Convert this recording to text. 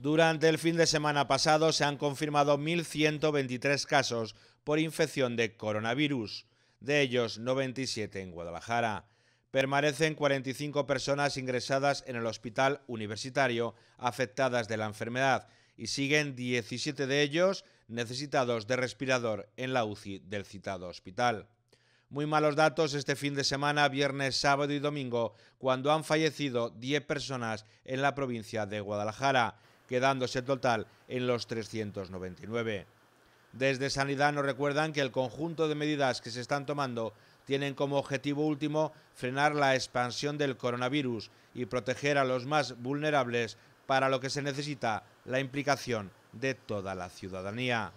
Durante el fin de semana pasado se han confirmado 1.123 casos por infección de coronavirus, de ellos 97 en Guadalajara. Permanecen 45 personas ingresadas en el hospital universitario afectadas de la enfermedad y siguen 17 de ellos necesitados de respirador en la UCI del citado hospital. Muy malos datos este fin de semana, viernes, sábado y domingo, cuando han fallecido 10 personas en la provincia de Guadalajara quedándose total en los 399. Desde Sanidad nos recuerdan que el conjunto de medidas que se están tomando tienen como objetivo último frenar la expansión del coronavirus y proteger a los más vulnerables, para lo que se necesita la implicación de toda la ciudadanía.